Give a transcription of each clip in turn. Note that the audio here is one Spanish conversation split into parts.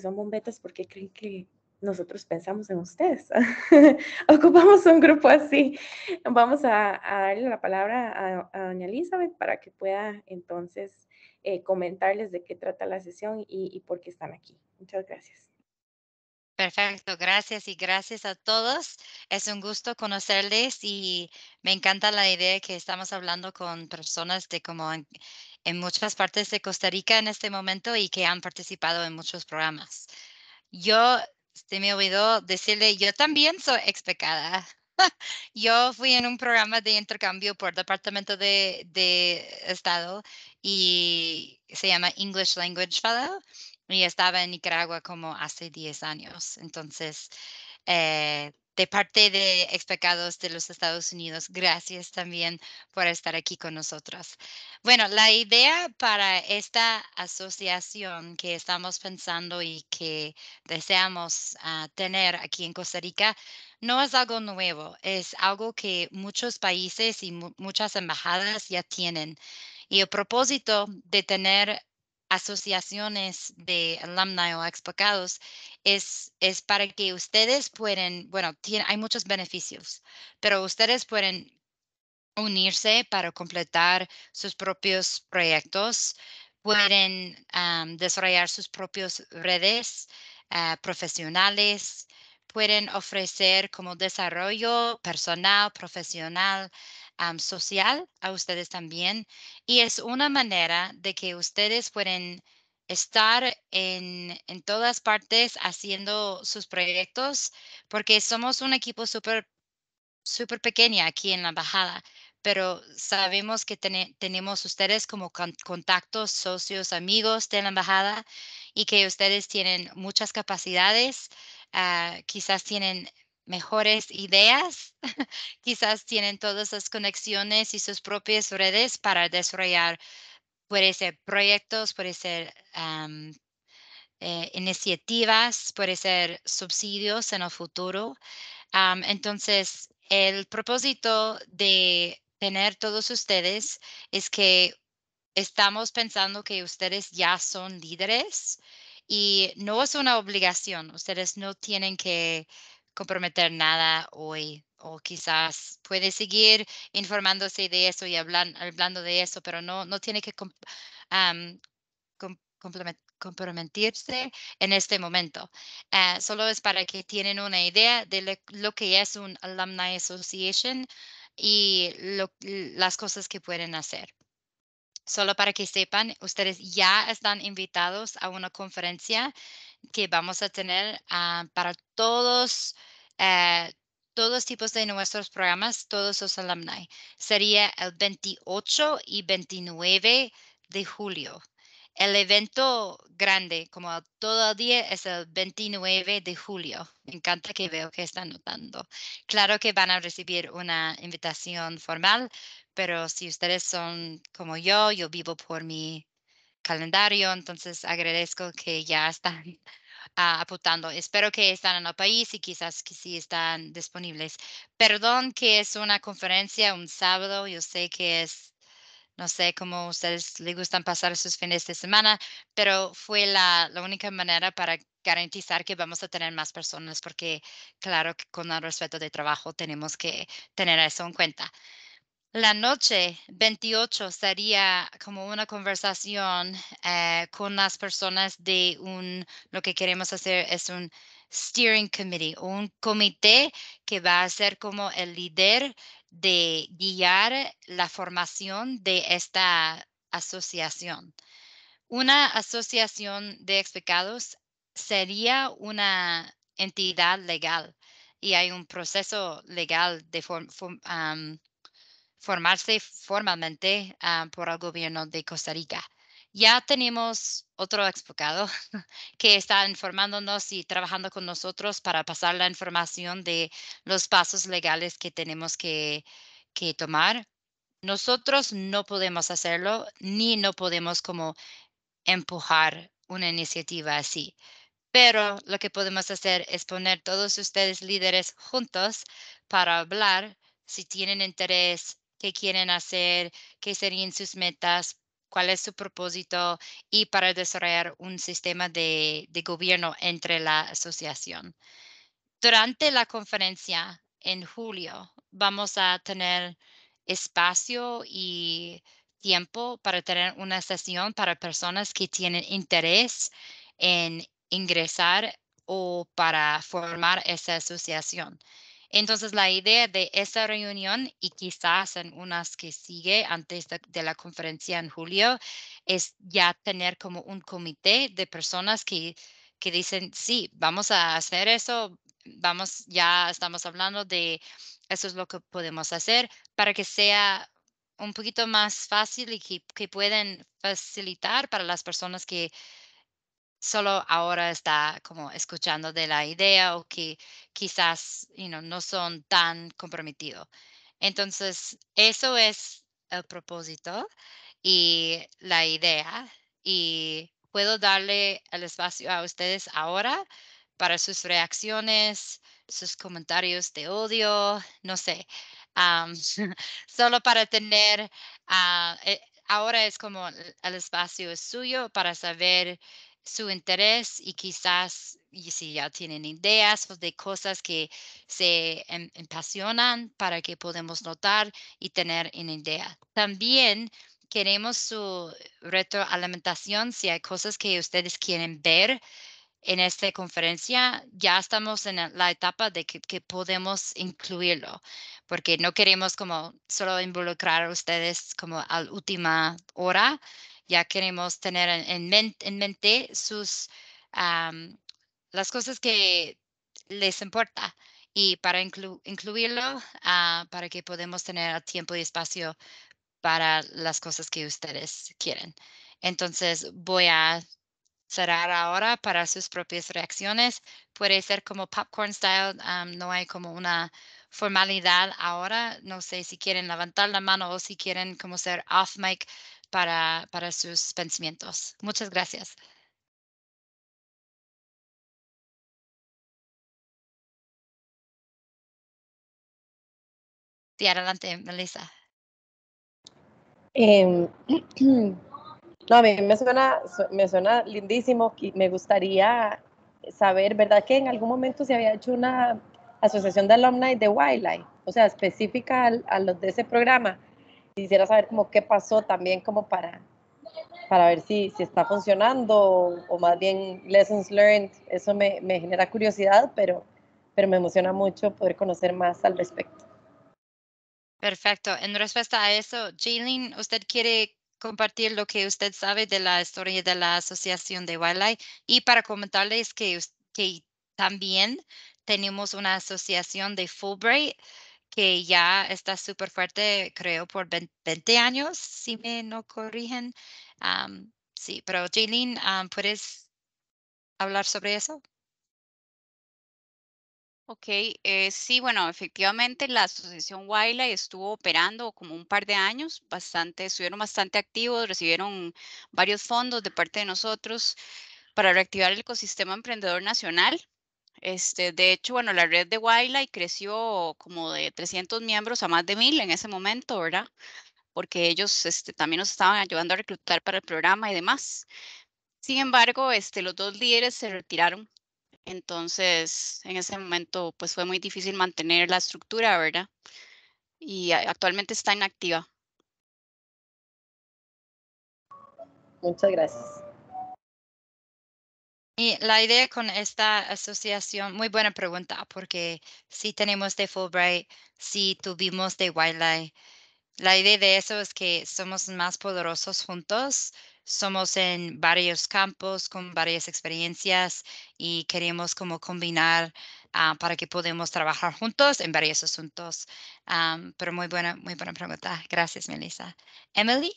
son bombetas, porque creen que nosotros pensamos en ustedes? Ocupamos un grupo así. Vamos a, darle la palabra a, doña Elizabeth para que pueda entonces eh, comentarles de qué trata la sesión y por qué están aquí. Muchas gracias. Perfecto, gracias y gracias a todos. Es un gusto conocerles y me encanta la idea que estamos hablando con personas de como en, muchas partes de Costa Rica en este momento y que han participado en muchos programas. Yo se me olvidó decirle, yo también soy expecada. Yo fui en un programa de intercambio por Departamento de, de Estado y se llama English Language Fellow y estaba en Nicaragua como hace 10 años. Entonces, eh, de parte de Expecados de los Estados Unidos, gracias también por estar aquí con nosotros. Bueno, la idea para esta asociación que estamos pensando y que deseamos ah, tener aquí en Costa Rica no es algo nuevo, es algo que muchos países y muchas embajadas ya tienen. Y el propósito de tener asociaciones de alumni o explicados es, es para que ustedes pueden, bueno, hay muchos beneficios, pero ustedes pueden unirse para completar sus propios proyectos, pueden desarrollar sus propias redes ah, profesionales, pueden ofrecer como desarrollo personal, profesional, social a ustedes también y es una manera de que ustedes pueden estar en, en todas partes haciendo sus proyectos porque somos un equipo súper súper pequeña aquí en la embajada pero sabemos que tenemos ustedes como contactos, socios, amigos de la embajada y que ustedes tienen muchas capacidades, ah, quizás tienen mejores ideas. Quizás tienen todas las conexiones y sus propias redes para desarrollar, puede ser proyectos, puede ser eh, iniciativas, puede ser subsidios en el futuro. entonces, el propósito de tener todos ustedes es que estamos pensando que ustedes ya son líderes y no es una obligación, ustedes no tienen que comprometer nada hoy o quizás puede seguir informándose de eso y hablando de eso, pero no, no tiene que comprometerse en este momento. Ah, solo es para que tienen una idea de lo que es un Alumni Association y las cosas que pueden hacer. Solo para que sepan, ustedes ya están invitados a una conferencia que vamos a tener ah, para todos todos eh, todos tipos de nuestros programas, todos los alumni. Sería el 28 y 29 de julio. El evento grande, como todo el día, es el 29 de julio. Me encanta que veo que están notando. Claro que van a recibir una invitación formal, pero si ustedes son como yo, yo vivo por mi calendario, entonces agradezco que ya están apuntando. Espero que están en el país y quizás que sí están disponibles. Perdón que es una conferencia un sábado. Yo sé que es, no sé cómo ustedes les gustan pasar sus fines de semana, pero fue la, la única manera para garantizar que vamos a tener más personas porque claro que con el respeto de trabajo tenemos que tener eso en cuenta. La noche 28 sería como una conversación eh, con las personas de un, lo que queremos hacer es un steering committee, un comité que va a ser como el líder de guiar la formación de esta asociación. Una asociación de explicados sería una entidad legal y hay un proceso legal de formación formarse formalmente ah, por el gobierno de Costa Rica. Ya tenemos otro explicado que está informándonos y trabajando con nosotros para pasar la información de los pasos legales que tenemos que, que tomar. Nosotros no podemos hacerlo ni no podemos como empujar una iniciativa así. Pero lo que podemos hacer es poner todos ustedes líderes juntos para hablar si tienen interés qué quieren hacer, qué serían sus metas, cuál es su propósito y para desarrollar un sistema de, gobierno entre la asociación. Durante la conferencia en julio vamos a tener espacio y tiempo para tener una sesión para personas que tienen interés en ingresar o para formar esa asociación. Entonces, la idea de esta reunión y quizás en unas que sigue antes de, la conferencia en julio es ya tener como un comité de personas que, que dicen, sí, vamos a hacer eso, vamos, ya estamos hablando de eso es lo que podemos hacer para que sea un poquito más fácil y que, que pueden facilitar para las personas que solo ahora está como escuchando de la idea o que quizás no son tan comprometidos. Entonces, eso es el propósito y la idea y puedo darle el espacio a ustedes ahora para sus reacciones, sus comentarios de odio, no sé, solo para tener, ah, eh, ahora es como el espacio es suyo para saber su interés y quizás y si ya tienen ideas pues, de cosas que se apasionan em, para que podemos notar y tener en idea. También queremos su retroalimentación si hay cosas que ustedes quieren ver en esta conferencia, ya estamos en la etapa de que, podemos incluirlo, porque no queremos como solo involucrar a ustedes como a última hora, ya queremos tener en, mente, en mente sus, las cosas que les importa y para incluirlo ah, para que podamos tener tiempo y espacio para las cosas que ustedes quieren. Entonces voy a cerrar ahora para sus propias reacciones. Puede ser como popcorn style, no hay como una formalidad ahora. No sé si quieren levantar la mano o si quieren como ser off mic para, para sus pensamientos. Muchas gracias. Sí, adelante, Melissa. Em, no, a mí me suena, lindísimo y me gustaría saber, ¿verdad? Que en algún momento se había hecho una asociación de alumni de Wildlife, o sea, específica a los de ese programa quisiera saber como qué pasó también como para, para ver si, si está funcionando o, más bien lessons learned. Eso me, me, genera curiosidad, pero, pero me emociona mucho poder conocer más al respecto. Perfecto. En respuesta a eso, Jalen, ¿usted quiere compartir lo que usted sabe de la historia de la Asociación de Wildlife? Y para comentarles que, que también tenemos una asociación de Fulbright que ya está súper fuerte, creo, por 20 años, si me no corrigen. sí, pero Jaylin, ¿puedes hablar sobre eso? Ok, eh, sí, bueno, efectivamente la asociación Waila estuvo operando como un par de años, bastante, estuvieron bastante activos, recibieron varios fondos de parte de nosotros para reactivar el ecosistema emprendedor nacional. Este, de hecho, bueno, la red de Wiley creció como de 300 miembros a más de 1000 en ese momento, ¿verdad? Porque ellos este, también nos estaban ayudando a reclutar para el programa y demás. Sin embargo, este, los dos líderes se retiraron. Entonces, en ese momento, pues fue muy difícil mantener la estructura, ¿verdad? Y actualmente está inactiva. Muchas gracias. Y la idea con esta asociación, muy buena pregunta, porque si tenemos de Fulbright, si tuvimos de Wildlife, la idea de eso es que somos más poderosos juntos, somos en varios campos con varias experiencias y queremos como combinar ah, para que podamos trabajar juntos en varios asuntos. Ah, pero muy buena, muy buena pregunta. Gracias, Melissa. Emily.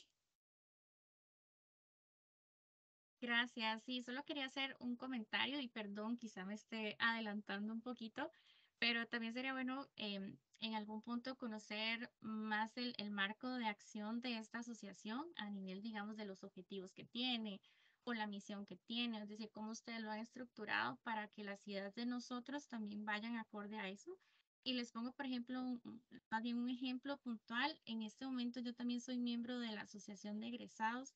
Gracias. Sí, solo quería hacer un comentario y perdón, quizá me esté adelantando un poquito, pero también sería bueno em, en algún punto conocer más el, marco de acción de esta asociación a nivel, digamos, de los objetivos que tiene o la misión que tiene, es decir, cómo ustedes lo han estructurado para que las ideas de nosotros también vayan acorde a eso. Y les pongo, por ejemplo, un, un ejemplo puntual. En este momento yo también soy miembro de la Asociación de Egresados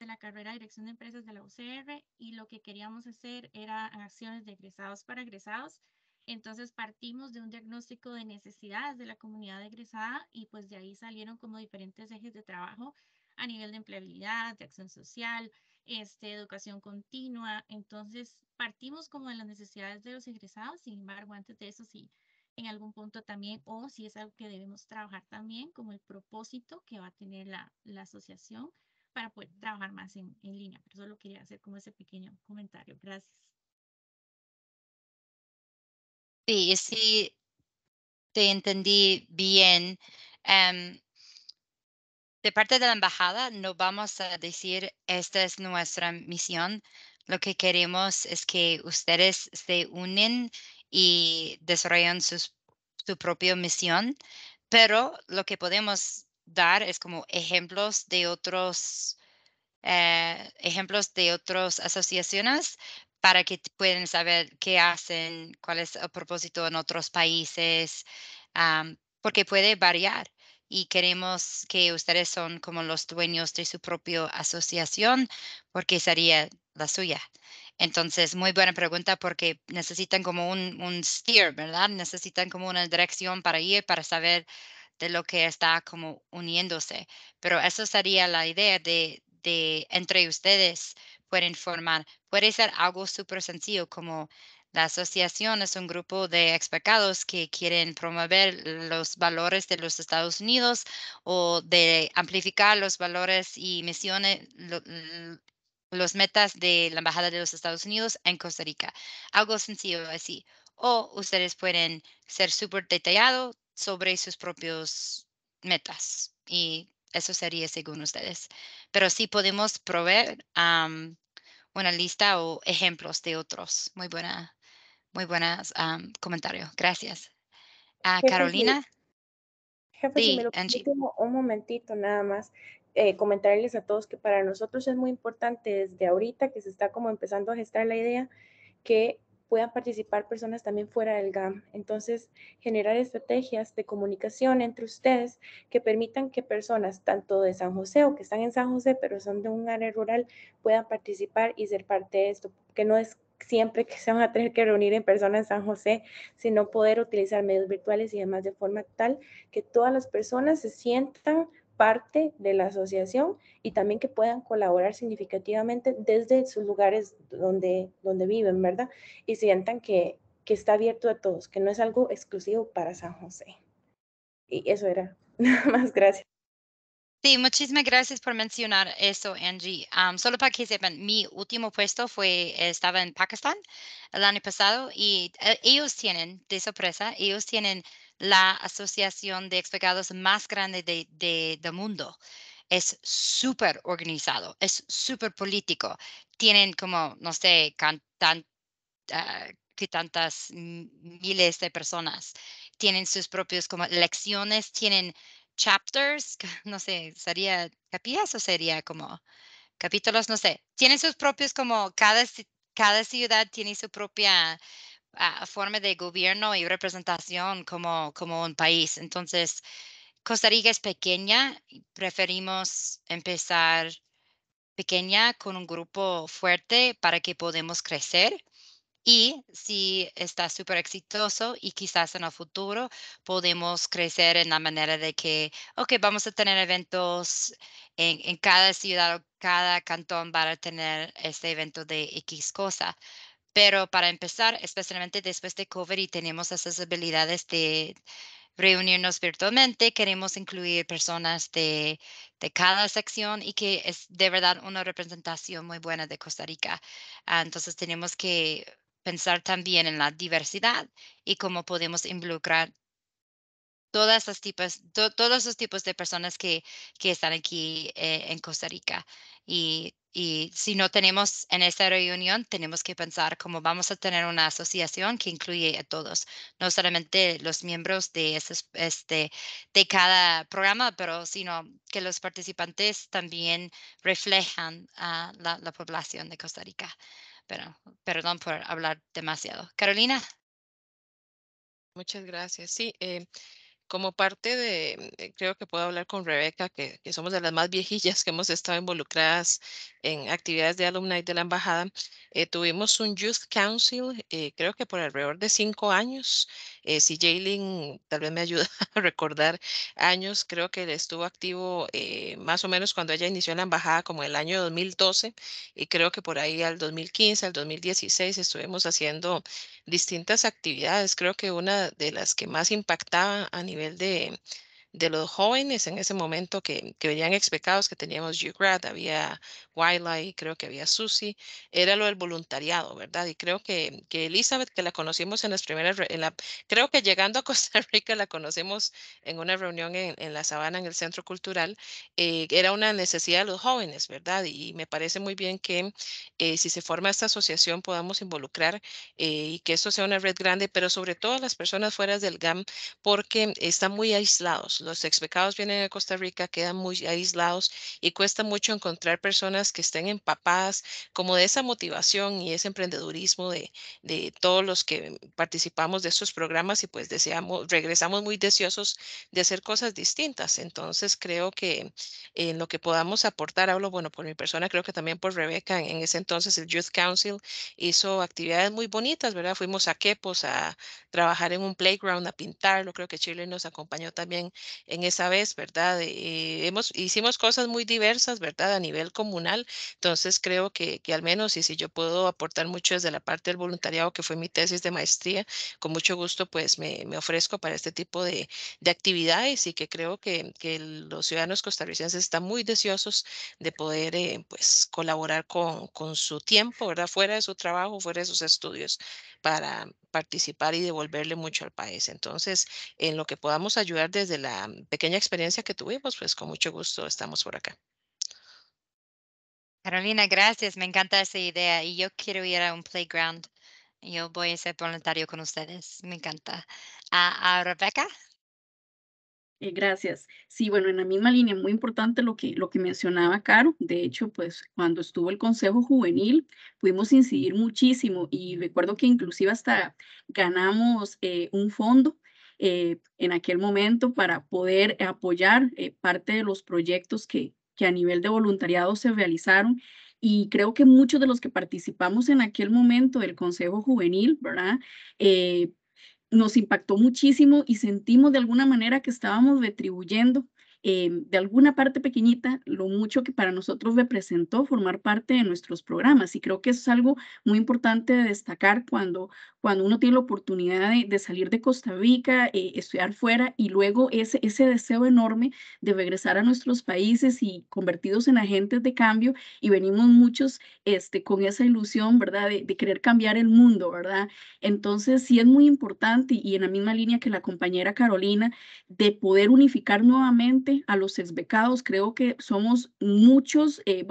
de la carrera de Dirección de Empresas de la UCR y lo que queríamos hacer era acciones de egresados para egresados. Entonces partimos de un diagnóstico de necesidades de la comunidad egresada y pues de ahí salieron como diferentes ejes de trabajo a nivel de empleabilidad, de acción social, este, educación continua. Entonces partimos como de las necesidades de los egresados, sin embargo, antes de eso sí, en algún punto también, o si es algo que debemos trabajar también, como el propósito que va a tener la, la asociación para poder trabajar más en, línea. Pero solo quería hacer como ese pequeño comentario. Gracias. Sí, sí, te entendí bien. Em, de parte de la embajada, no vamos a decir esta es nuestra misión. Lo que queremos es que ustedes se unen y desarrollen sus, su propia misión, pero lo que podemos dar es como ejemplos de otros eh, ejemplos de otras asociaciones para que puedan saber qué hacen, cuál es el propósito en otros países, porque puede variar y queremos que ustedes son como los dueños de su propia asociación, porque sería la suya. Entonces, muy buena pregunta porque necesitan como un, un steer, ¿verdad? Necesitan como una dirección para ir, para saber de lo que está como uniéndose. Pero eso sería la idea de, entre ustedes pueden formar. Puede ser algo súper sencillo como la asociación es un grupo de expertos que quieren promover los valores de los Estados Unidos o de amplificar los valores y misiones, los metas de la Embajada de los Estados Unidos en Costa Rica. Algo sencillo así. O ustedes pueden ser súper detallados sobre sus propios metas y eso sería según ustedes. Pero sí podemos proveer una lista o ejemplos de otros. Muy buena, muy buenas comentarios comentario. Gracias. A ah, Carolina. sí, un momentito nada más. Eh, comentarles a todos que para nosotros es muy importante desde ahorita que se está como empezando a gestar la idea que puedan participar personas también fuera del GAM. Entonces, generar estrategias de comunicación entre ustedes que permitan que personas tanto de San José o que están en San José, pero son de un área rural, puedan participar y ser parte de esto, que no es siempre que se van a tener que reunir en persona en San José, sino poder utilizar medios virtuales y demás de forma tal que todas las personas se sientan parte de la asociación y también que puedan colaborar significativamente desde sus lugares donde, donde viven, ¿verdad? Y sientan que, que está abierto a todos, que no es algo exclusivo para San José. Y eso era. Nada más, gracias. Sí, muchísimas gracias por mencionar eso, Angie. solo para que sepan, mi último puesto fue, estaba en Pakistán el año pasado y eh, ellos tienen, de sorpresa, ellos tienen la asociación de explicados más grande del de, mundo. Es súper organizado, es súper político. Tienen como, no sé, cantan, ah, que tantas miles de personas. Tienen sus propios como lecciones, tienen chapters, no sé, sería capillas o sería como capítulos, no sé. Tienen sus propios como cada, cada ciudad tiene su propia a forma de gobierno y representación como, como un país. Entonces, Costa Rica es pequeña, preferimos empezar pequeña con un grupo fuerte para que podamos crecer. Y si está súper exitoso y quizás en el futuro podemos crecer en la manera de que, ok, vamos a tener eventos en, en cada ciudad o cada cantón para tener este evento de X cosa. Pero para empezar, especialmente después de COVID y tenemos esas habilidades de reunirnos virtualmente, queremos incluir personas de, de, cada sección y que es de verdad una representación muy buena de Costa Rica. Ah, entonces tenemos que pensar también en la diversidad y cómo podemos involucrar todas las tipos, todos los tipos de personas que, que están aquí eh, en Costa Rica. Y, y, si no tenemos en esta reunión, tenemos que pensar cómo vamos a tener una asociación que incluye a todos, no solamente los miembros de, este, de cada programa, pero sino que los participantes también reflejan a la, población de Costa Rica. Pero, perdón por hablar demasiado. Carolina. Muchas gracias. Sí, eh, como parte de, eh, creo que puedo hablar con Rebeca, que, somos de las más viejillas que hemos estado involucradas en actividades de alumni de la embajada, eh, tuvimos un Youth Council, eh, creo que por alrededor de cinco años. si Jaylin tal vez me ayuda a recordar años, creo que estuvo activo más o menos cuando ella inició la embajada, como el año 2012, y creo que por ahí al 2015, al 2016 estuvimos haciendo distintas actividades. Creo que una de las que más impactaba a nivel nivel de, de los jóvenes en ese momento que, que venían expecados, que teníamos UGRAD, había Wildlife creo que había Susi, era lo del voluntariado, ¿verdad? Y creo que, que Elizabeth, que la conocimos en las primeras, en la, creo que llegando a Costa Rica la conocemos en una reunión en, la sabana, en el Centro Cultural, eh, era una necesidad de los jóvenes, ¿verdad? Y, me parece muy bien que eh, si se forma esta asociación podamos involucrar eh, y que esto sea una red grande, pero sobre todo las personas fuera del GAM, porque están muy aislados los expecados vienen a Costa Rica, quedan muy aislados y cuesta mucho encontrar personas que estén empapadas como de esa motivación y ese emprendedurismo de, de todos los que participamos de estos programas y pues deseamos, regresamos muy deseosos de hacer cosas distintas. Entonces creo que en lo que podamos aportar, hablo, bueno, por mi persona, creo que también por Rebeca, en, ese entonces el Youth Council hizo actividades muy bonitas, ¿verdad? Fuimos a Quepos a trabajar en un playground, a lo creo que Chile nos acompañó también en esa vez, ¿verdad? Eh, hemos, hicimos cosas muy diversas, ¿verdad? A nivel comunal. Entonces creo que, al menos, y si yo puedo aportar mucho desde la parte del voluntariado, que fue mi tesis de maestría, con mucho gusto pues me, ofrezco para este tipo de, actividades y que creo que, los ciudadanos costarricenses están muy deseosos de poder eh, pues colaborar con, con su tiempo, ¿verdad? Fuera de su trabajo, fuera de sus estudios para participar y devolverle mucho al país. Entonces, en lo que podamos ayudar desde la pequeña experiencia que tuvimos, pues con mucho gusto estamos por acá. Carolina, gracias. Me encanta esa idea y yo quiero ir a un playground. Yo voy a ser voluntario con ustedes. Me encanta. Ah, ah, a, eh, gracias. Sí, bueno, en la misma línea, muy importante lo que, lo que mencionaba Caro. De hecho, pues cuando estuvo el Consejo Juvenil, pudimos incidir muchísimo y recuerdo que inclusive hasta ganamos eh, un fondo eh, en aquel momento para poder apoyar parte de los proyectos que, que a nivel de voluntariado se realizaron y creo que muchos de los que participamos en aquel momento del Consejo Juvenil, ¿verdad? nos impactó muchísimo y sentimos de alguna manera que estábamos retribuyendo Em, de alguna parte pequeñita lo mucho que para nosotros representó formar parte de nuestros programas. Y creo que eso es algo muy importante de destacar cuando, cuando uno tiene la oportunidad de, salir de Costa Rica, eh, estudiar fuera y luego ese, ese deseo enorme de regresar a nuestros países y convertidos en agentes de cambio. Y venimos muchos este, con esa ilusión, ¿verdad?, de, de querer cambiar el mundo, ¿verdad? Entonces, sí es muy importante y en la misma línea que la compañera Carolina, de poder unificar nuevamente a los exbecados. Creo que somos muchos, eh,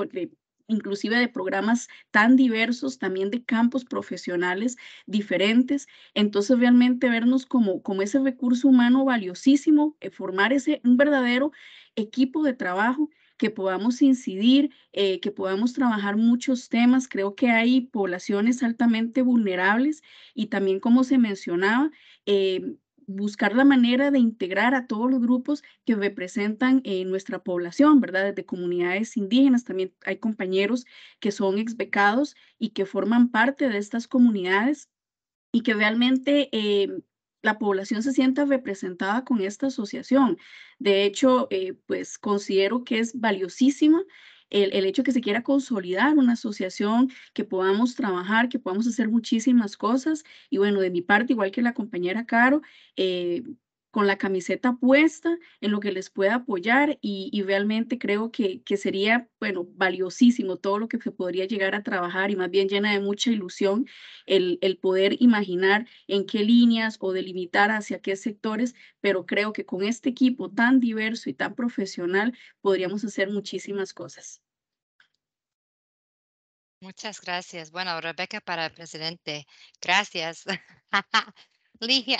inclusive de programas tan diversos, también de campos profesionales diferentes. Entonces, realmente vernos como, como ese recurso humano valiosísimo, eh, formar ese, un verdadero equipo de trabajo que podamos incidir, eh, que podamos trabajar muchos temas. Creo que hay poblaciones altamente vulnerables y también, como se mencionaba, buscar la manera de integrar a todos los grupos que representan eh, nuestra población, ¿verdad? Desde comunidades indígenas, también hay compañeros que son exbecados y que forman parte de estas comunidades y que realmente eh, la población se sienta representada con esta asociación. De hecho, eh, pues considero que es valiosísima el, hecho que se quiera consolidar una asociación, que podamos trabajar, que podamos hacer muchísimas cosas. Y bueno, de mi parte, igual que la compañera Caro, eh, con la camiseta puesta, en lo que les pueda apoyar y, realmente creo que, que, sería, bueno, valiosísimo todo lo que se podría llegar a trabajar y más bien llena de mucha ilusión el, el poder imaginar en qué líneas o delimitar hacia qué sectores, pero creo que con este equipo tan diverso y tan profesional podríamos hacer muchísimas cosas. Muchas gracias. Bueno, Rebeca para el presidente. Gracias. Ligia.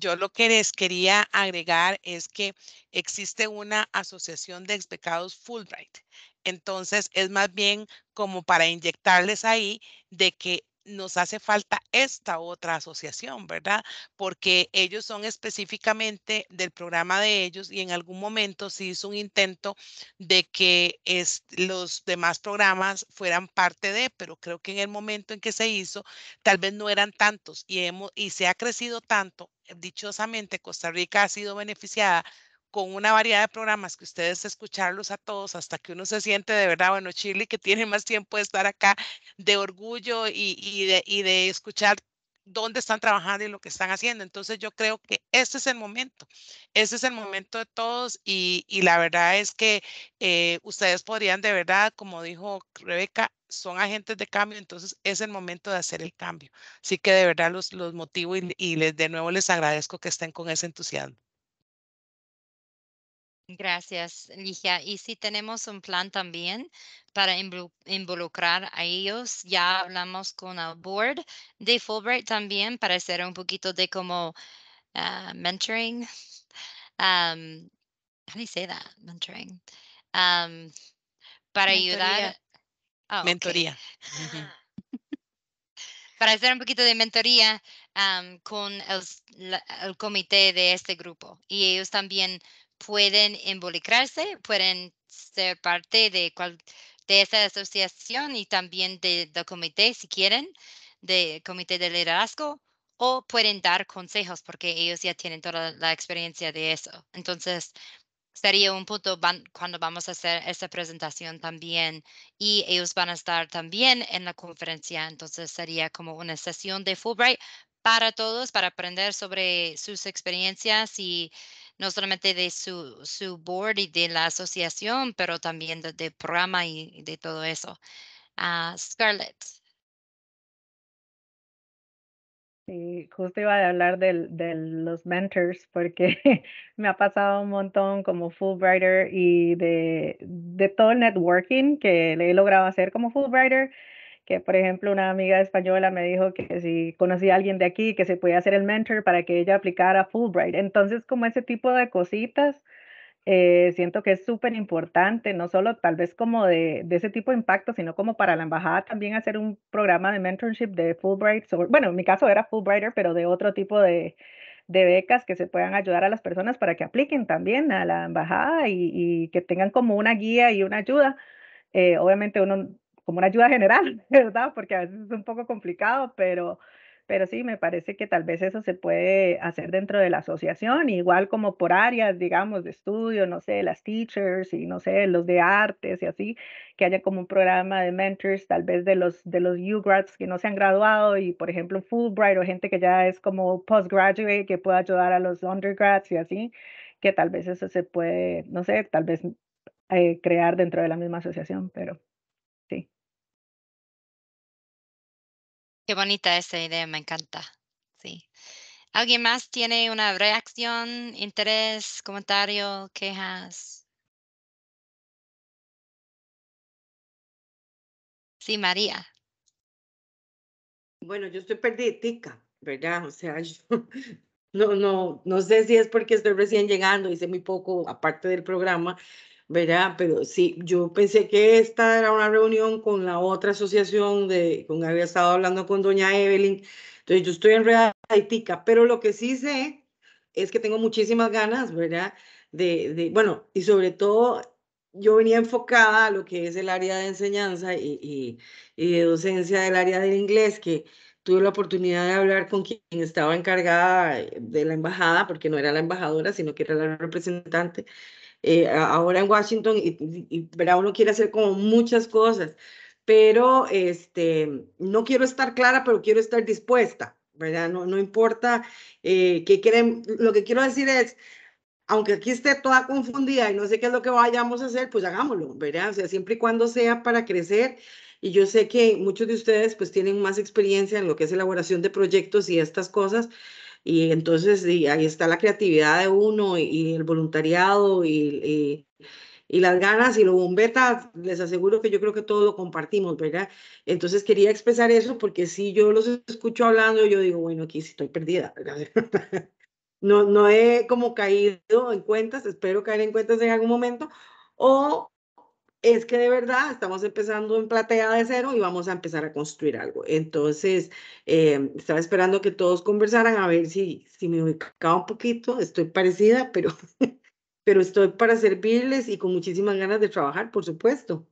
Yo lo que les quería agregar es que existe una asociación de expecados Fulbright. Entonces es más bien como para inyectarles ahí de que nos hace falta esta otra asociación, ¿verdad? Porque ellos son específicamente del programa de ellos y en algún momento se hizo un intento de que es, los demás programas fueran parte de, pero creo que en el momento en que se hizo, tal vez no eran tantos y, hemos, y se ha crecido tanto dichosamente Costa Rica ha sido beneficiada con una variedad de programas que ustedes escucharlos a todos hasta que uno se siente de verdad, bueno, Chile que tiene más tiempo de estar acá, de orgullo y, de, y de, escuchar dónde están trabajando y lo que están haciendo. Entonces yo creo que este es el momento, este es el momento de todos y, la verdad es que eh, ustedes podrían de verdad, como dijo Rebeca, son agentes de cambio, entonces es el momento de hacer el cambio. Así que de verdad los, los motivo y, y les, de nuevo les agradezco que estén con ese entusiasmo. Gracias, Ligia. Y si tenemos un plan también para involucrar a ellos, ya hablamos con el board de Fulbright también para hacer un poquito de como ah, mentoring. Um, Mentoring. para ayudar. Mentoría. Ah, para hacer un poquito de mentoría con el, el, comité de este grupo. Y ellos también pueden involucrarse, pueden ser parte de, de esa asociación y también del de comité si quieren, del comité de liderazgo, o pueden dar consejos porque ellos ya tienen toda la experiencia de eso. Entonces, sería un punto cuando vamos a hacer esta presentación también y ellos van a estar también en la conferencia. Entonces, sería como una sesión de Fulbright para todos, para aprender sobre sus experiencias y no solamente de su, su board y de la asociación, pero también de, programa y de todo eso. Ah, Scarlett. Sí, justo iba a hablar de los mentors porque me ha pasado un montón como Fulbrighter y de, de todo el networking que le he logrado hacer como Fulbrighter que por ejemplo una amiga española me dijo que si conocía a alguien de aquí, que se podía hacer el mentor para que ella aplicara a Fulbright. Entonces, como ese tipo de cositas, eh, siento que es súper importante, no solo tal vez como de, ese tipo de impacto, sino como para la embajada también hacer un programa de mentorship de Fulbright, bueno, en mi caso era Fulbrighter, pero de otro tipo de, becas que se puedan ayudar a las personas para que apliquen también a la embajada y, que tengan como una guía y una ayuda. Eh, obviamente uno como una ayuda general, ¿verdad? Porque a veces es un poco complicado, pero, pero sí, me parece que tal vez eso se puede hacer dentro de la asociación, igual como por áreas, digamos, de estudio, no sé, las teachers y no sé, los de artes y así, que haya como un programa de mentors, tal vez de los, de los que no se han graduado y, por ejemplo, Fulbright o gente que ya es como postgraduate que pueda ayudar a los undergrads y así, que tal vez eso se puede, no sé, tal vez eh, crear dentro de la misma asociación, pero Qué bonita esa idea, me encanta. Sí. ¿Alguien más tiene una reacción, interés, comentario, quejas? Sí, María. Bueno, yo estoy perdida, ¿verdad? O sea, no, no, no sé si es porque estoy recién llegando, hice muy poco aparte del programa, ¿verdad? Pero sí, yo pensé que esta era una reunión con la otra asociación de, con había estado hablando con doña Evelyn, entonces yo estoy en tica pero lo que sí sé es que tengo muchísimas ganas, ¿verdad? De, de bueno, y sobre todo yo venía enfocada a lo que es el área de enseñanza y, y, y de docencia del área del inglés, que tuve la oportunidad de hablar con quien estaba encargada de la embajada, porque no era la embajadora, sino que era la representante eh, ahora en Washington y, uno quiere hacer como muchas cosas, pero este, no quiero estar clara, pero quiero estar dispuesta, ¿verdad? No, no importa eh, qué quieren, lo que quiero decir es, aunque aquí esté toda confundida y no sé qué es lo que vayamos a hacer, pues hagámoslo, ¿verdad? O sea, siempre y cuando sea para crecer. Y yo sé que muchos de ustedes pues tienen más experiencia en lo que es elaboración de proyectos y estas cosas, y entonces ahí está la creatividad de uno y, el voluntariado y, y, las ganas y lo bombeta, les aseguro que yo creo que todo lo compartimos, ¿verdad? Entonces quería expresar eso porque si yo los escucho hablando, yo digo, bueno, aquí sí estoy perdida, No, no he como caído en cuentas, espero caer en cuentas en algún momento, o es que de verdad estamos empezando en plateada de cero y vamos a empezar a construir algo. Entonces, eh, estaba esperando que todos conversaran a ver si, si me ubicaba un poquito. Estoy parecida, pero, pero estoy para servirles y con muchísimas ganas de trabajar, por supuesto.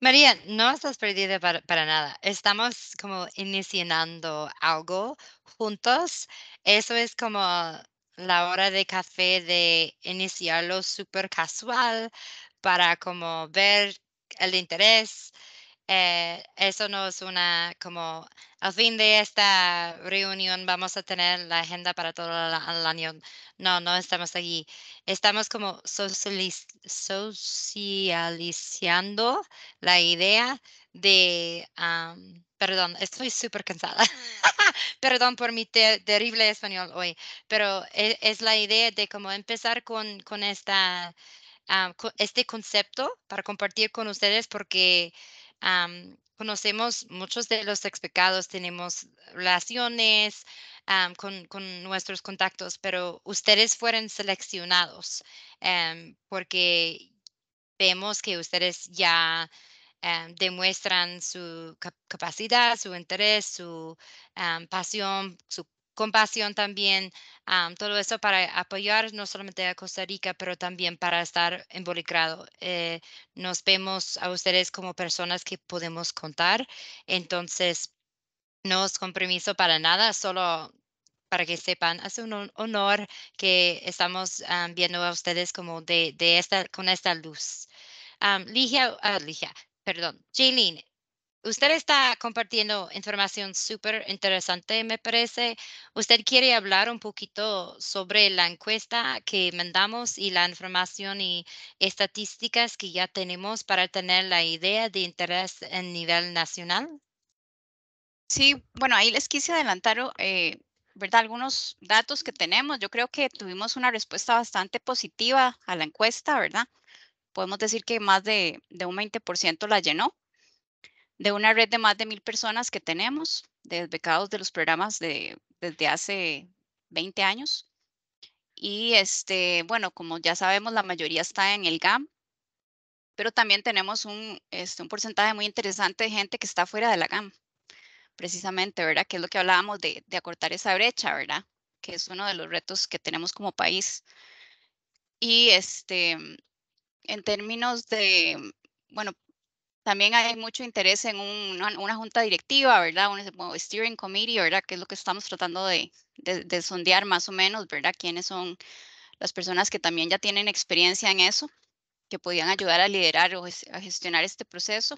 María, no estás perdida para, para, nada. Estamos como iniciando algo juntos. Eso es como la hora de café de iniciarlo súper casual, para como ver el interés. Eh, eso no es una como al fin de esta reunión vamos a tener la agenda para todo la año. No, no estamos allí. Estamos como socializ socializando la idea de, perdón, estoy súper cansada. perdón por mi terrible español hoy, pero es, es, la idea de cómo empezar con, con esta este concepto para compartir con ustedes porque conocemos muchos de los expecados tenemos relaciones con, nuestros contactos, pero ustedes fueron seleccionados em, porque vemos que ustedes ya em, demuestran su capacidad, su interés, su pasión, su compasión también, um, todo eso para apoyar no solamente a Costa Rica, pero también para estar involucrado. Eh, nos vemos a ustedes como personas que podemos contar, entonces no es compromiso para nada, solo para que sepan, Hace un honor que estamos viendo a ustedes como de, de esta, con esta luz. Um, Ligia, perdón, Jaylene, usted está compartiendo información súper interesante, me parece. ¿Usted quiere hablar un poquito sobre la encuesta que mandamos y la información y estadísticas que ya tenemos para tener la idea de interés en nivel nacional? Sí, bueno, ahí les quise adelantar, eh, ¿verdad? Algunos datos que tenemos. Yo creo que tuvimos una respuesta bastante positiva a la encuesta, ¿verdad? Podemos decir que más de un 20% la llenó de una red de más de mil personas que tenemos, de becados de los programas de, desde hace 20 años. Y este, bueno, como ya sabemos, la mayoría está en el GAM, pero también tenemos un, este, un porcentaje muy interesante de gente que está fuera de la GAM, precisamente, ¿verdad? Que es lo que hablábamos de, acortar esa brecha, ¿verdad? Que es uno de los retos que tenemos como país. Y este, en términos de, bueno, también hay mucho interés en una, junta directiva, ¿verdad? Un steering committee, ¿verdad? Que es lo que estamos tratando de, sondear más o menos, ¿verdad? Quiénes son las personas que también ya tienen experiencia en eso, que podían ayudar a liderar o a gestionar este proceso.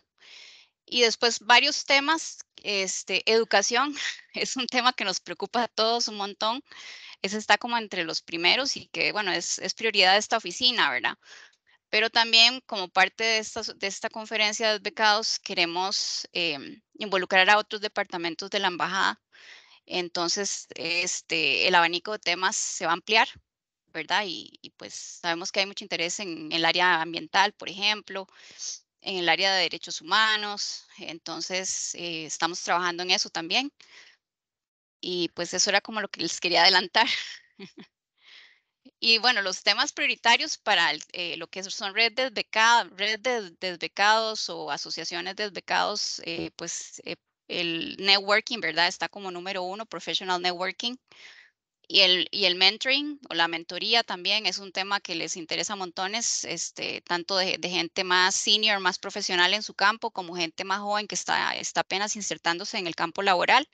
Y después varios temas, este, educación es un tema que nos preocupa a todos un montón. Ese está como entre los primeros y que, bueno, es, es prioridad de esta oficina, ¿verdad? Pero también como parte de, de esta conferencia de becados queremos em, involucrar a otros departamentos de la embajada. Entonces, este, el abanico de temas se va a ampliar, ¿verdad? Y, pues sabemos que hay mucho interés en, el área ambiental, por ejemplo, en el área de derechos humanos. Entonces, eh, estamos trabajando en eso también. Y pues eso era como lo que les quería adelantar. Y bueno, los temas prioritarios para eh, lo que son redes de desbecados o asociaciones desbecados, eh, pues eh, el networking, ¿verdad? Está como número uno, professional networking. Y el, y el mentoring o la mentoría también es un tema que les interesa montones, este, tanto de, gente más senior, más profesional en su campo, como gente más joven que está, está apenas insertándose en el campo laboral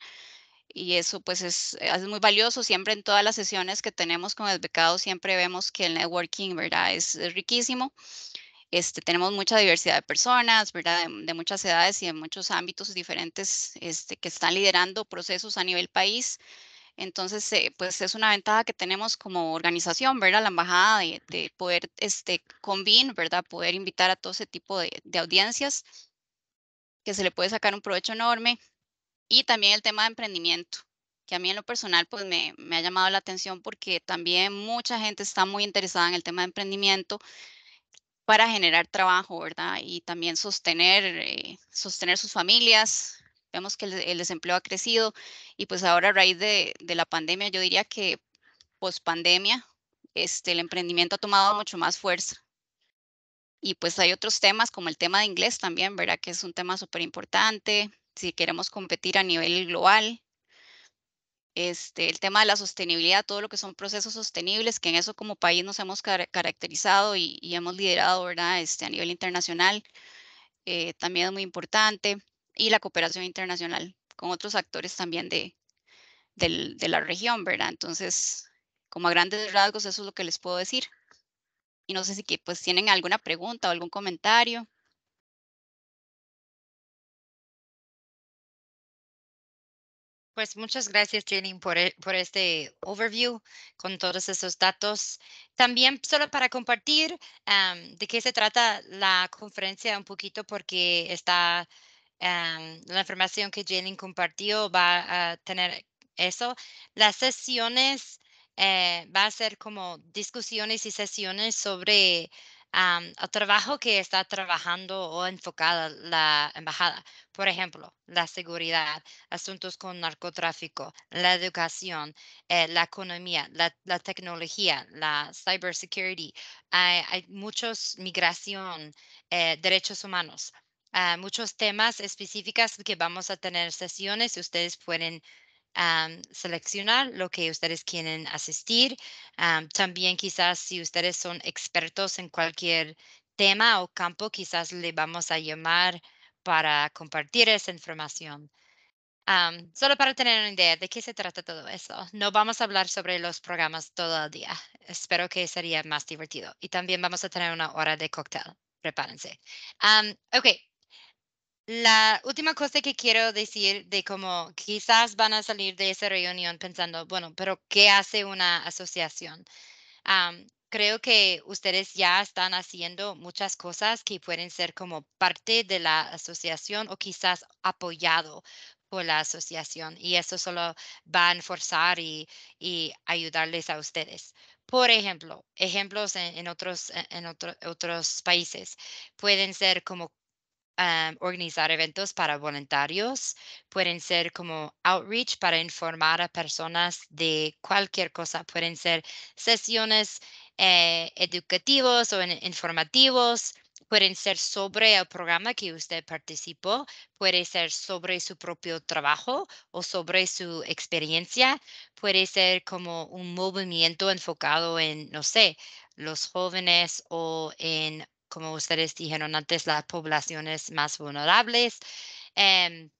y eso pues eh, es, muy valioso. Siempre en todas las sesiones que tenemos con el becado, siempre vemos que el networking, ¿verdad? Es, riquísimo. Este, tenemos mucha diversidad de personas, ¿verdad? De, muchas edades y de muchos ámbitos diferentes este, que están liderando procesos a nivel país. Entonces, eh, pues es una ventaja que tenemos como organización, ¿verdad? La embajada de, poder este, convivir ¿verdad? Poder invitar a todo ese tipo de, de audiencias que se le puede sacar un provecho enorme y también el tema de emprendimiento, que a mí en lo personal pues me, ha llamado la atención porque también mucha gente está muy interesada en el tema de emprendimiento para generar trabajo, ¿verdad? Y también sostener, eh, sostener sus familias. Vemos que el, desempleo ha crecido y pues ahora a raíz de, la pandemia, yo diría que post pandemia, este, el emprendimiento ha tomado mucho más fuerza. Y pues hay otros temas como el tema de inglés también, ¿verdad? Que es un tema súper importante si queremos competir a nivel global. Este, el tema de la sostenibilidad, todo lo que son procesos sostenibles, que en eso como país nos hemos caracterizado y, hemos liderado ¿verdad? Este, a nivel internacional, eh, también es muy importante, y la cooperación internacional con otros actores también de, de la región, ¿verdad? Entonces, como a grandes rasgos, eso es lo que les puedo decir. Y no sé si que, pues tienen alguna pregunta o algún comentario. Pues muchas gracias, Jenny, por, e, por, este overview con todos esos datos. También solo para compartir de qué se trata la conferencia un poquito porque está la información que Jenny compartió va a tener eso. Las sesiones eh, va a ser como discusiones y sesiones sobre el trabajo que está trabajando o enfocada la embajada. Por ejemplo, la seguridad, asuntos con narcotráfico, la educación, eh, la economía, la, tecnología, la cybersecurity. Hay, muchos migración, eh, derechos humanos. Ah, muchos temas específicos que vamos a tener sesiones. Ustedes pueden seleccionar lo que ustedes quieren asistir. también quizás si ustedes son expertos en cualquier tema o campo, quizás le vamos a llamar para compartir esa información. solo para tener una idea de qué se trata todo eso. No vamos a hablar sobre los programas todo el día. Espero que sería más divertido. Y también vamos a tener una hora de cóctel. Prepárense. ok, la última cosa que quiero decir de cómo quizás van a salir de esa reunión pensando, bueno, pero ¿qué hace una asociación? creo que ustedes ya están haciendo muchas cosas que pueden ser como parte de la asociación o quizás apoyado por la asociación y eso solo va a enforzar y, ayudarles a ustedes. Por ejemplo, ejemplos en, otros, en otros países pueden ser como organizar eventos para voluntarios. Pueden ser como outreach para informar a personas de cualquier cosa. Pueden ser sesiones eh, educativos o informativos. Pueden ser sobre el programa que usted participó, puede ser sobre su propio trabajo o sobre su experiencia, puede ser como un movimiento enfocado en, no sé, los jóvenes o en como ustedes dijeron antes, las poblaciones más vulnerables. Em,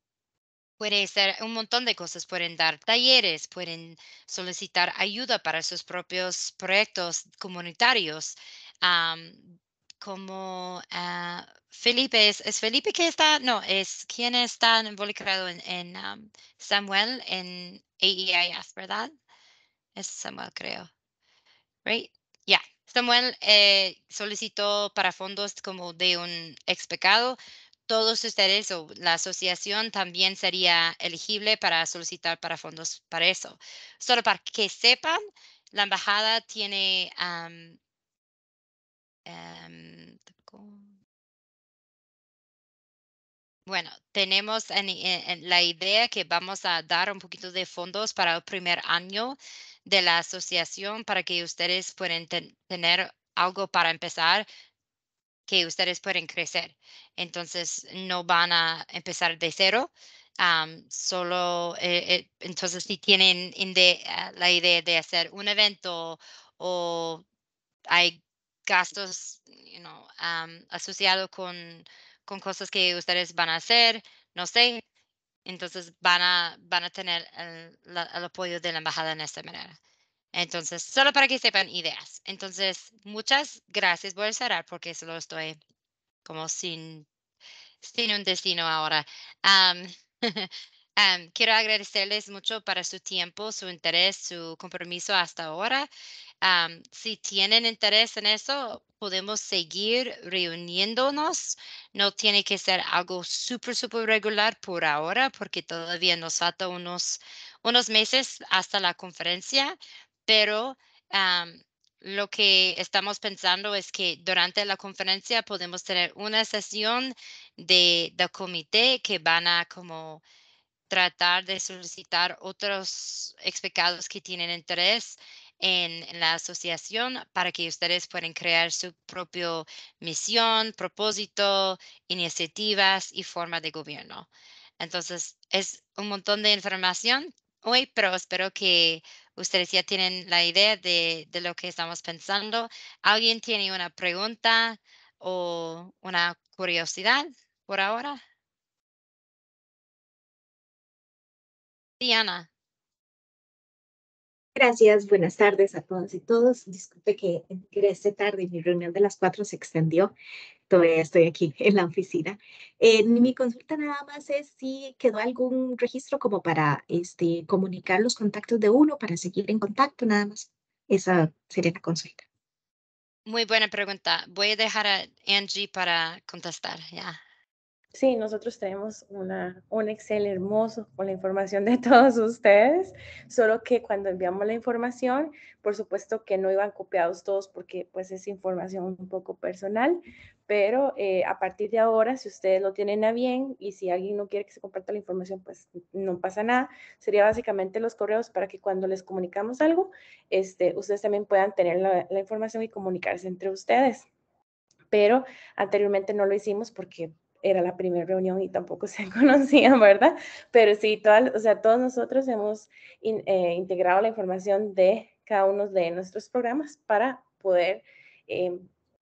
puede ser un montón de cosas, pueden dar talleres, pueden solicitar ayuda para sus propios proyectos comunitarios. como ah, Felipe, ¿es, Felipe que está? No, es quien está involucrado en, Samuel, en AEIF, ¿verdad? Es Samuel, creo. Right? Yeah. Samuel pues, eh, solicitó para fondos como de un ex pecado. Todos ustedes o la asociación también sería elegible para solicitar para fondos para eso. Solo para que sepan, la embajada tiene em, bueno, tenemos en la idea que vamos a dar un poquito de fondos para el primer año de la asociación para que ustedes puedan tener algo para empezar que ustedes pueden crecer. Entonces, no van a empezar de cero. solo, eh, eh, entonces, si tienen ah, la idea de hacer un evento o hay gastos you know, asociados con, con cosas que ustedes van a hacer, no sé, entonces van a, van a tener el, apoyo de la embajada en esta manera. Entonces, solo para que sepan ideas. Entonces, muchas gracias. Voy a cerrar porque solo estoy como sin, sin un destino ahora. quiero agradecerles mucho para su tiempo, su interés, su compromiso hasta ahora si tienen interés en eso, podemos seguir reuniéndonos. No tiene que ser algo súper, súper regular por ahora, porque todavía nos falta unos, unos meses hasta la conferencia, pero lo que estamos pensando es que durante la conferencia podemos tener una sesión de, comité que van a como tratar de solicitar otros explicados que tienen interés en, la asociación para que ustedes puedan crear su propia misión, propósito, iniciativas y forma de gobierno. Entonces, es un montón de información hoy, pero espero que ustedes ya tienen la idea de, de lo que estamos pensando. ¿Alguien tiene una pregunta o una curiosidad por ahora? Diana. Gracias, buenas tardes a todos y todos. Disculpe que ingresé tarde, mi reunión de las cuatro se extendió. Todavía estoy aquí en la oficina. Eh, mi consulta nada más es si quedó algún registro como para este, comunicar los contactos de uno, para seguir en contacto, nada más. Esa sería la consulta. Muy buena pregunta. Voy a dejar a Angie para contestar. Ya. Sí, nosotros tenemos una, un Excel hermoso con la información de todos ustedes, solo que cuando enviamos la información, por supuesto que no iban copiados todos porque pues es información un poco personal, pero eh, a partir de ahora, si ustedes lo tienen a bien y si alguien no quiere que se comparta la información, pues no pasa nada. Sería básicamente los correos para que cuando les comunicamos algo, este, ustedes también puedan tener la información y comunicarse entre ustedes pero anteriormente no lo hicimos porque era la primera reunión y tampoco se conocían, ¿verdad? Pero sí, o sea, todos nosotros hemos eh, integrado la información de cada uno de nuestros programas para poder eh,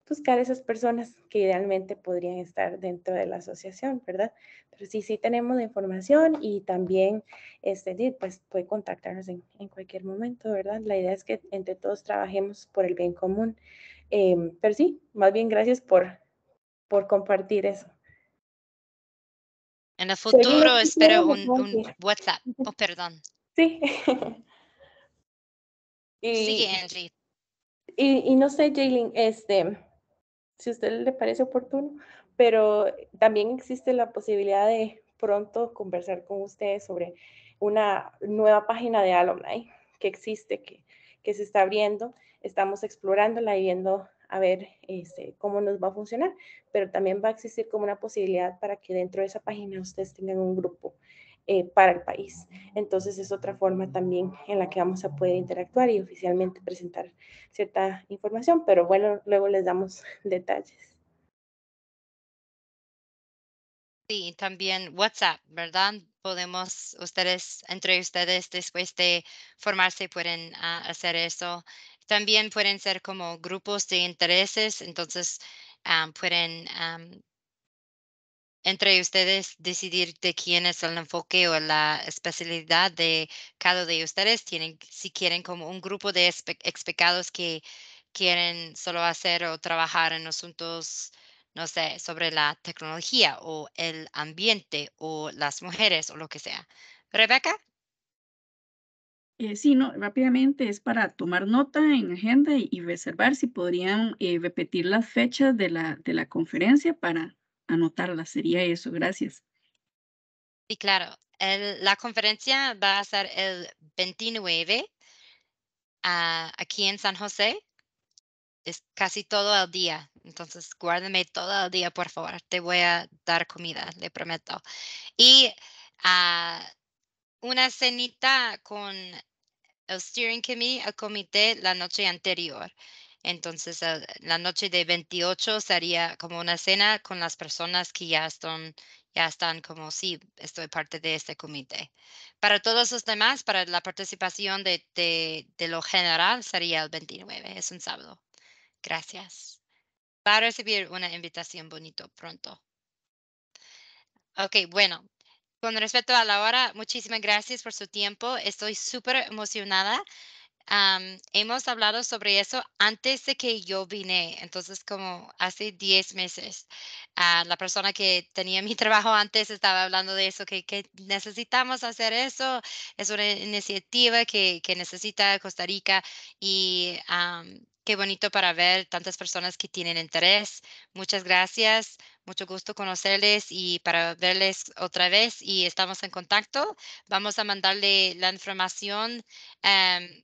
buscar esas personas que idealmente podrían estar dentro de la asociación, ¿verdad? Pero sí, sí tenemos la información y también, este, pues puede contactarnos en, cualquier momento, ¿verdad? La idea es que entre todos trabajemos por el bien común. Em, pero sí, más bien gracias por, por compartir eso. En el futuro espero un, WhatsApp. Oh, perdón. Sí. y, Sigue, Y, no sé, Jalen, este, si a usted le parece oportuno, pero también existe la posibilidad de pronto conversar con ustedes sobre una nueva página de Alumni que existe, que, que se está abriendo. Estamos explorándola y viendo a ver este, cómo nos va a funcionar, pero también va a existir como una posibilidad para que dentro de esa página ustedes tengan un grupo eh, para el país. Entonces es otra forma también en la que vamos a poder interactuar y oficialmente presentar cierta información, pero bueno, luego les damos detalles. Sí, también WhatsApp, ¿verdad? Podemos, ustedes, entre ustedes, después de formarse, pueden ah, hacer eso. También pueden ser como grupos de intereses, entonces ah, pueden entre ustedes decidir de quién es el enfoque o la especialidad de cada de ustedes. Tienen, si quieren, como un grupo de expecados que quieren solo hacer o trabajar en asuntos no sé, sobre la tecnología o el ambiente o las mujeres o lo que sea. Rebeca. Eh, sí, no, rápidamente es para tomar nota en agenda y, reservar si podrían eh, repetir las fechas de la, de la conferencia para anotarlas. Sería eso, gracias. Sí, claro. la conferencia va a ser el 29 ah, aquí en San José es casi todo el día. Entonces, guárdame todo el día, por favor. Te voy a dar comida, le prometo. Y ah, una cenita con el steering committee, el comité, la noche anterior. Entonces, ah, la noche de 28 sería como una cena con las personas que ya están, ya están como, si estoy parte de este comité. Para todos los demás, para la participación de, de, de lo general, sería el 29, es un sábado. Gracias. Va a recibir una invitación bonito pronto. Ok, bueno. Con respecto a la hora, muchísimas gracias por su tiempo. Estoy súper emocionada. hemos hablado sobre eso antes de que yo vine, entonces como hace 10 meses. Ah, la persona que tenía mi trabajo antes estaba hablando de eso, que, que necesitamos hacer eso. Es una iniciativa que, que necesita Costa Rica y Qué bonito para ver tantas personas que tienen interés. Muchas gracias. Mucho gusto conocerles y para verles otra vez y estamos en contacto. Vamos a mandarle la información. Em,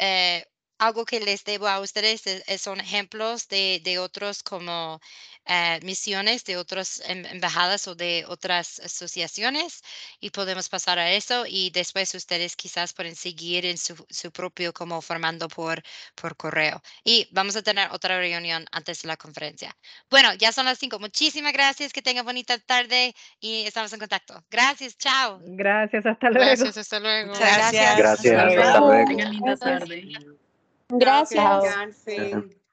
eh, algo que les debo a ustedes e, son ejemplos de, de otros como eh, misiones de otras em, embajadas o de otras asociaciones y podemos pasar a eso y después ustedes quizás pueden seguir en su, su propio como formando por, por correo. Y vamos a tener otra reunión antes de la conferencia. Bueno, ya son las cinco. Muchísimas gracias, que tengan bonita tarde y estamos en contacto. Gracias, chao. Gracias, hasta luego. Gracias, hasta luego. Gracias. hasta luego. Gracias. Gracias.